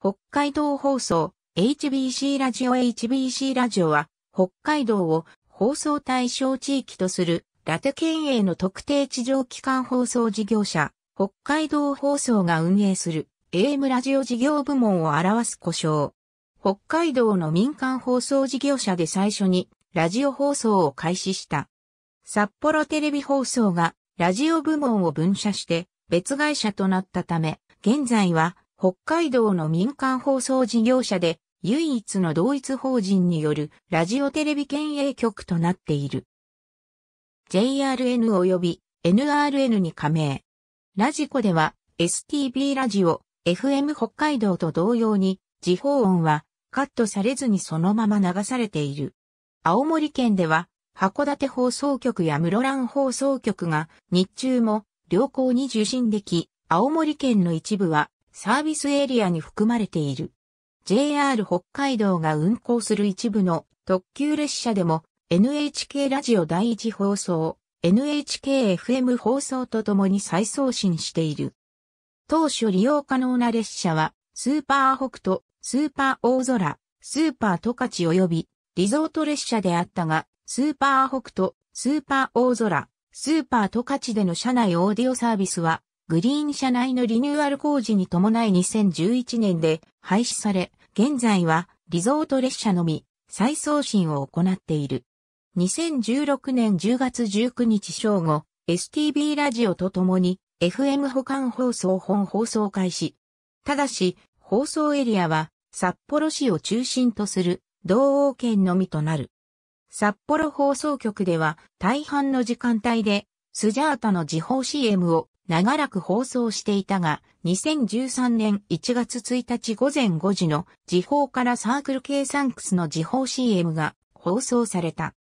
北海道放送、HBC ラジオ HBC ラジオは、北海道を放送対象地域とする、ラテ県営の特定地上機関放送事業者、北海道放送が運営する、AM ラジオ事業部門を表す故障。北海道の民間放送事業者で最初に、ラジオ放送を開始した。札幌テレビ放送が、ラジオ部門を分社して、別会社となったため、現在は、北海道の民間放送事業者で唯一の同一法人によるラジオテレビ県営局となっている。JRN 及び NRN に加盟。ラジコでは STB ラジオ、FM 北海道と同様に、時報音はカットされずにそのまま流されている。青森県では、函館放送局や室蘭放送局が日中も良好に受信でき、青森県の一部はサービスエリアに含まれている。JR 北海道が運行する一部の特急列車でも NHK ラジオ第一放送、NHKFM 放送とともに再送信している。当初利用可能な列車はスーパー北斗、スーパー大空、スーパー十勝及びリゾート列車であったが、スーパー北斗、スーパー大空、スーパー十勝での車内オーディオサービスはグリーン車内のリニューアル工事に伴い2011年で廃止され、現在はリゾート列車のみ再送信を行っている。2016年10月19日正午、STB ラジオとともに FM 保管放送本放送開始。ただし、放送エリアは札幌市を中心とする同王圏のみとなる。札幌放送局では大半の時間帯でスジャータの時報 CM を長らく放送していたが、2013年1月1日午前5時の時報からサークル系サンクスの時報 CM が放送された。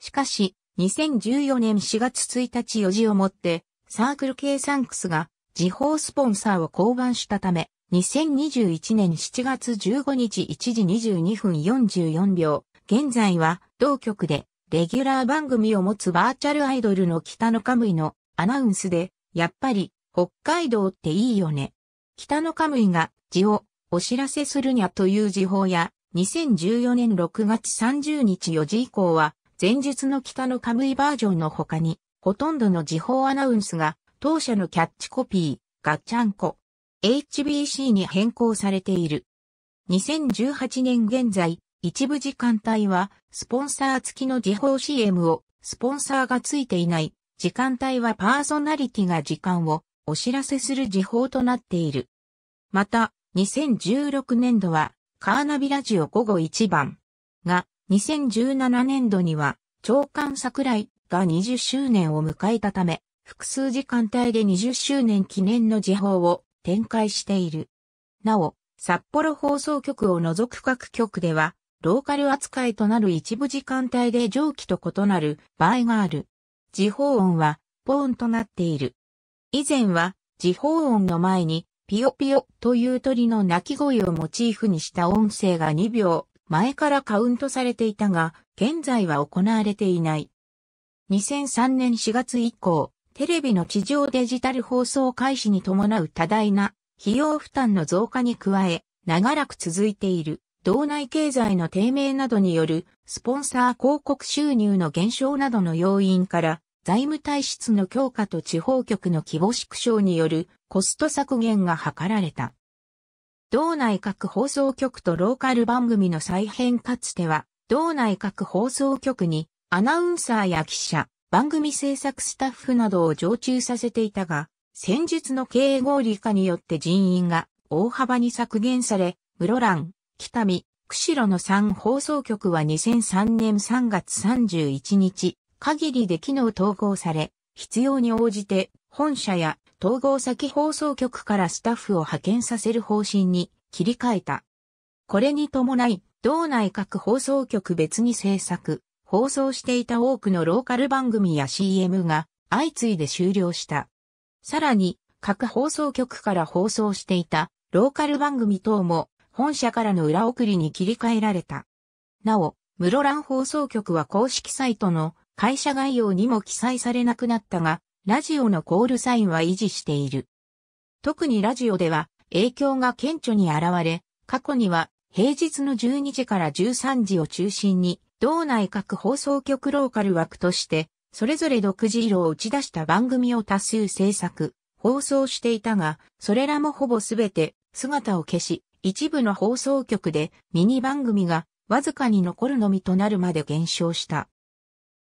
しかし、2014年4月1日4時をもって、サークル系サンクスが時報スポンサーを降板したため、2021年7月15日1時22分44秒、現在は同局でレギュラー番組を持つバーチャルアイドルの北野カムイのアナウンスでやっぱり、北海道っていいよね。北のカムイが字をお知らせするにゃという時報や、2014年6月30日4時以降は、前日の北のカムイバージョンの他に、ほとんどの時報アナウンスが、当社のキャッチコピー、ガッチャンコ、HBC に変更されている。2018年現在、一部時間帯は、スポンサー付きの時報 CM を、スポンサーが付いていない時間帯はパーソナリティが時間をお知らせする時報となっている。また、2016年度はカーナビラジオ午後1番が、2017年度には長官桜井が20周年を迎えたため、複数時間帯で20周年記念の時報を展開している。なお、札幌放送局を除く各局では、ローカル扱いとなる一部時間帯で上記と異なる場合がある。時報音は、ポーンとなっている。以前は、時報音の前に、ピヨピヨという鳥の鳴き声をモチーフにした音声が2秒前からカウントされていたが、現在は行われていない。2003年4月以降、テレビの地上デジタル放送開始に伴う多大な費用負担の増加に加え、長らく続いている。道内経済の低迷などによるスポンサー広告収入の減少などの要因から財務体質の強化と地方局の規模縮小によるコスト削減が図られた。道内各放送局とローカル番組の再編かつては、道内各放送局にアナウンサーや記者、番組制作スタッフなどを常駐させていたが、戦術の経営合理化によって人員が大幅に削減され、室蘭、北見、釧路の3放送局は2003年3月31日、限りで機能統合され、必要に応じて本社や統合先放送局からスタッフを派遣させる方針に切り替えた。これに伴い、道内各放送局別に制作、放送していた多くのローカル番組や CM が相次いで終了した。さらに、各放送局から放送していたローカル番組等も本社からの裏送りに切り替えられた。なお、室蘭放送局は公式サイトの会社概要にも記載されなくなったが、ラジオのコールサインは維持している。特にラジオでは影響が顕著に現れ、過去には平日の12時から13時を中心に、道内各放送局ローカル枠として、それぞれ独自色を打ち出した番組を多数制作、放送していたが、それらもほぼすべて姿を消し、一部の放送局でミニ番組がわずかに残るのみとなるまで減少した。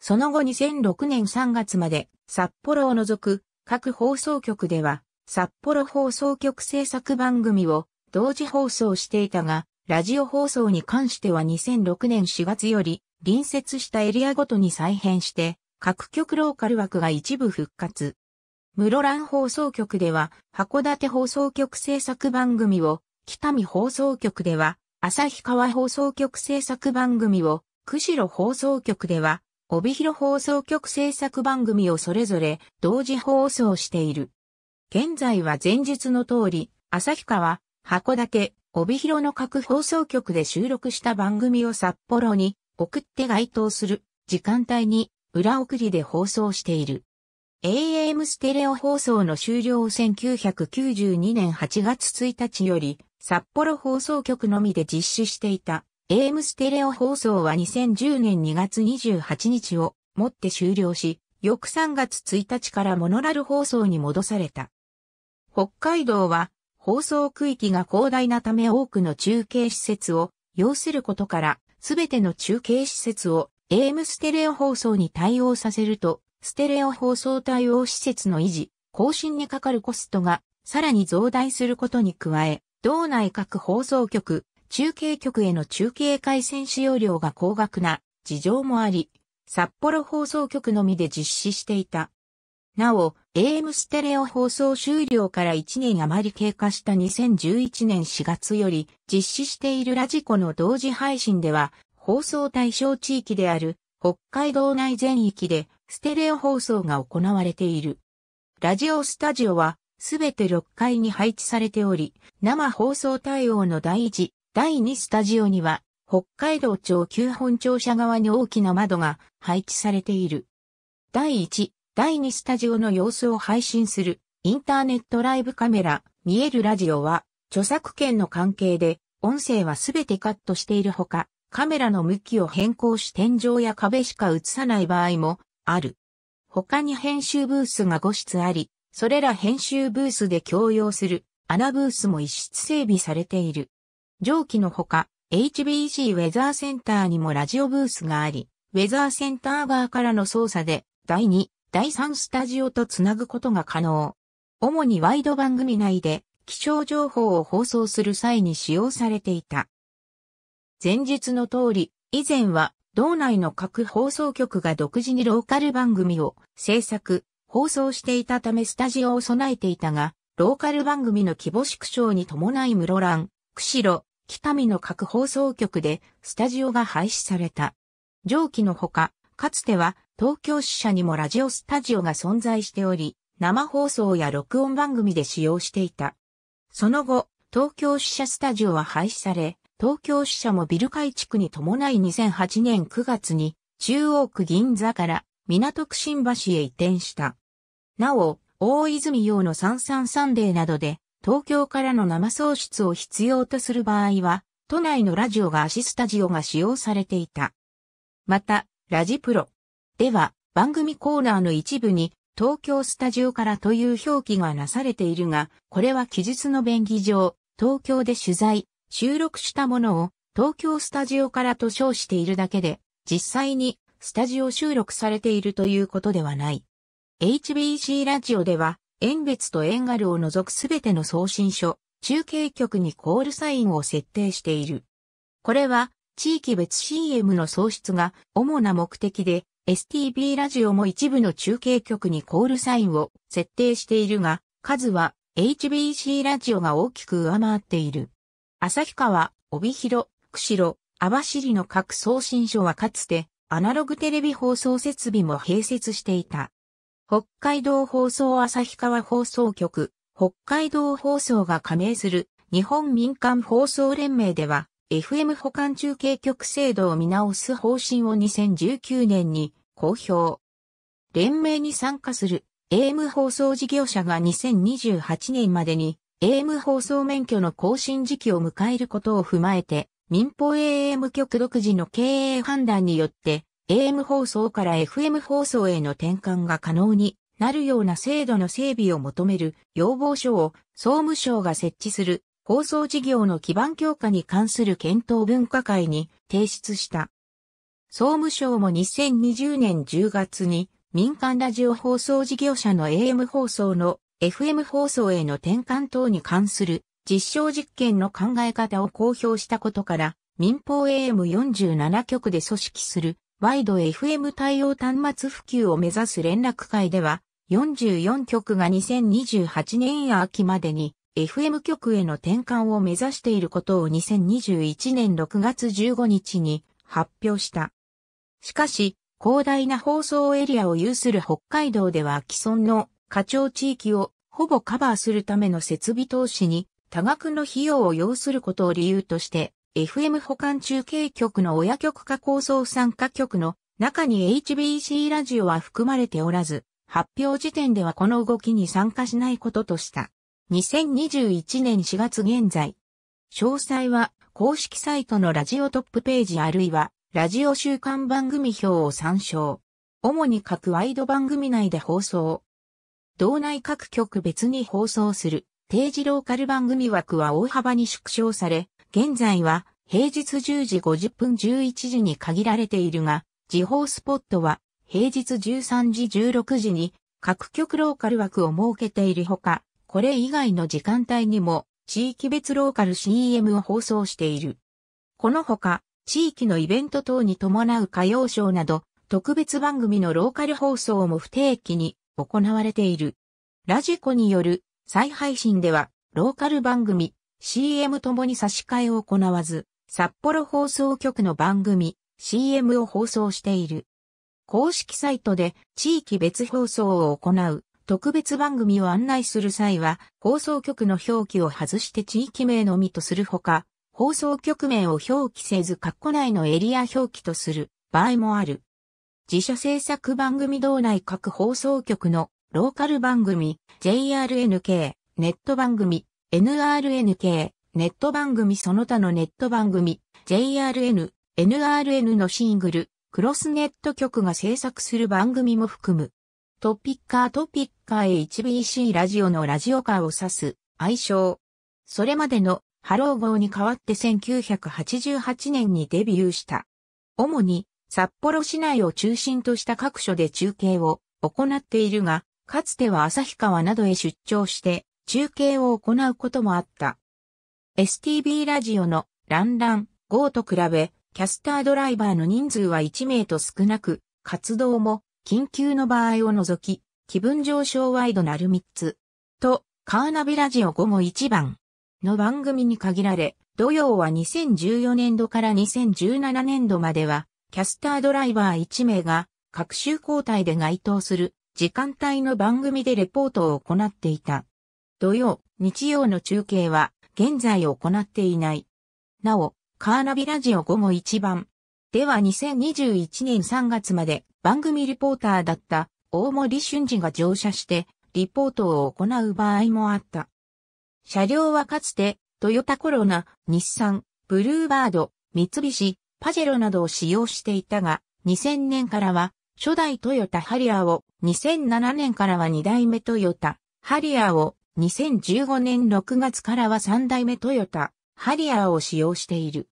その後2006年3月まで札幌を除く各放送局では札幌放送局制作番組を同時放送していたが、ラジオ放送に関しては2006年4月より隣接したエリアごとに再編して、各局ローカル枠が一部復活。室蘭放送局では函館放送局制作番組を北見放送局では、旭川放送局制作番組を、釧路放送局では、帯広放送局制作番組をそれぞれ同時放送している。現在は前述の通り、旭川、函館、帯広の各放送局で収録した番組を札幌に送って該当する時間帯に裏送りで放送している。AM ステレオ放送の終了1992年8月1日より札幌放送局のみで実施していた AM ステレオ放送は2010年2月28日をもって終了し、翌3月1日からモノラル放送に戻された。北海道は放送区域が広大なため多くの中継施設を要することから、すべての中継施設を AM ステレオ放送に対応させるとステレオ放送対応施設の維持、更新にかかるコストがさらに増大することに加え、道内各放送局、中継局への中継回線使用料が高額な事情もあり、札幌放送局のみで実施していた。なお、AM ステレオ放送終了から1年余り経過した2011年4月より実施しているラジコの同時配信では、放送対象地域である北海道内全域でステレオ放送が行われている。ラジオスタジオは、すべて6階に配置されており、生放送対応の第1、第2スタジオには、北海道庁旧本庁舎側に大きな窓が配置されている。第1、第2スタジオの様子を配信するインターネットライブカメラ、見えるラジオは、著作権の関係で、音声はすべてカットしているほか、カメラの向きを変更し天井や壁しか映さない場合もある。他に編集ブースが5室あり、それら編集ブースで共用する穴ブースも一室整備されている。上記のほか、HBC ウェザーセンターにもラジオブースがあり、ウェザーセンター側からの操作で、第2、第3スタジオとつなぐことが可能。主にワイド番組内で、気象情報を放送する際に使用されていた。前述の通り、以前は道内の各放送局が独自にローカル番組を制作、放送していたためスタジオを備えていたが、ローカル番組の規模縮小に伴い室蘭、釧路、北見の各放送局でスタジオが廃止された。上記のほか、かつては東京支社にもラジオスタジオが存在しており、生放送や録音番組で使用していた。その後、東京支社スタジオは廃止され、東京支社もビル改築に伴い2008年9月に中央区銀座から港区新橋へ移転した。なお、大泉洋の3 3ンデーなどで東京からの生送出を必要とする場合は、都内のラジオがアシスタジオが使用されていた。また、ラジプロでは番組コーナーの一部に東京スタジオからという表記がなされているが、これは記述の便宜上、東京で取材、収録したものを東京スタジオからと称しているだけで、実際にスタジオ収録されているということではない。HBC ラジオでは、縁別と縁ガルを除くすべての送信所、中継局にコールサインを設定している。これは、地域別 CM の創出が主な目的で、STB ラジオも一部の中継局にコールサインを設定しているが、数は HBC ラジオが大きく上回っている。旭川、帯広、釧路、網走の各送信所はかつてアナログテレビ放送設備も併設していた。北海道放送旭川放送局、北海道放送が加盟する日本民間放送連盟では FM 保管中継局制度を見直す方針を2019年に公表。連盟に参加する AM 放送事業者が2028年までに AM 放送免許の更新時期を迎えることを踏まえて、民放 AM 局独自の経営判断によって、AM 放送から FM 放送への転換が可能になるような制度の整備を求める要望書を総務省が設置する放送事業の基盤強化に関する検討分科会に提出した。総務省も2020年10月に民間ラジオ放送事業者の AM 放送の FM 放送への転換等に関する実証実験の考え方を公表したことから、民放 AM47 局で組織するワイド FM 対応端末普及を目指す連絡会では、44局が2028年秋までに FM 局への転換を目指していることを2021年6月15日に発表した。しかし、広大な放送エリアを有する北海道では既存の課長地域をほぼカバーするための設備投資に多額の費用を要することを理由として、FM 保管中継局の親局化構想参加局の中に HBC ラジオは含まれておらず、発表時点ではこの動きに参加しないこととした。2021年4月現在。詳細は公式サイトのラジオトップページあるいはラジオ週間番組表を参照。主に各ワイド番組内で放送。道内各局別に放送する定時ローカル番組枠は大幅に縮小され、現在は平日10時50分11時に限られているが、時報スポットは平日13時16時に各局ローカル枠を設けているほか、これ以外の時間帯にも地域別ローカル CM を放送している。このほか、地域のイベント等に伴う歌謡ショーなど、特別番組のローカル放送も不定期に行われている。ラジコによる再配信では、ローカル番組、CM ともに差し替えを行わず、札幌放送局の番組、CM を放送している。公式サイトで地域別放送を行う特別番組を案内する際は、放送局の表記を外して地域名のみとするほか、放送局名を表記せず括弧内のエリア表記とする場合もある。自社制作番組道内各放送局のローカル番組、JRNK、ネット番組、NRNK、ネット番組その他のネット番組、JRN、NRN のシングル、クロスネット局が制作する番組も含む。トピッカートピッカー HBC ラジオのラジオカーを指す愛称。それまでのハロー号に代わって1988年にデビューした。主に札幌市内を中心とした各所で中継を行っているが、かつては旭川などへ出張して中継を行うこともあった。STB ラジオのランラン GO と比べ、キャスタードライバーの人数は1名と少なく、活動も緊急の場合を除き、気分上昇ワイドなる3つと、カーナビラジオ午後1番の番組に限られ、土曜は2014年度から2017年度まではキャスタードライバー1名が、各週交代で該当する時間帯の番組でレポートを行っていた。土曜、日曜の中継は現在行っていない。なお、カーナビラジオ午後1番。では2021年3月まで番組リポーターだった大森俊二が乗車してリポートを行う場合もあった。車両はかつてトヨタコロナ、日産、ブルーバード、三菱、パジェロなどを使用していたが、2000年からは初代トヨタハリアーを、2007年からは2代目トヨタハリアーを、2015年6月からは3代目トヨタハリアーを使用している。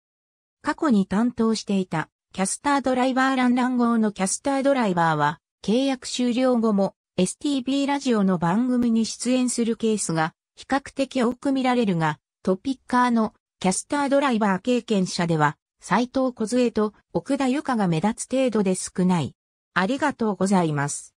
過去に担当していたキャスタードライバーランラン号のキャスタードライバーは、契約終了後も STB ラジオの番組に出演するケースが比較的多く見られるが、トピッカーのキャスタードライバー経験者では斎藤小杖と奥田由香が目立つ程度で少ない。ありがとうございます。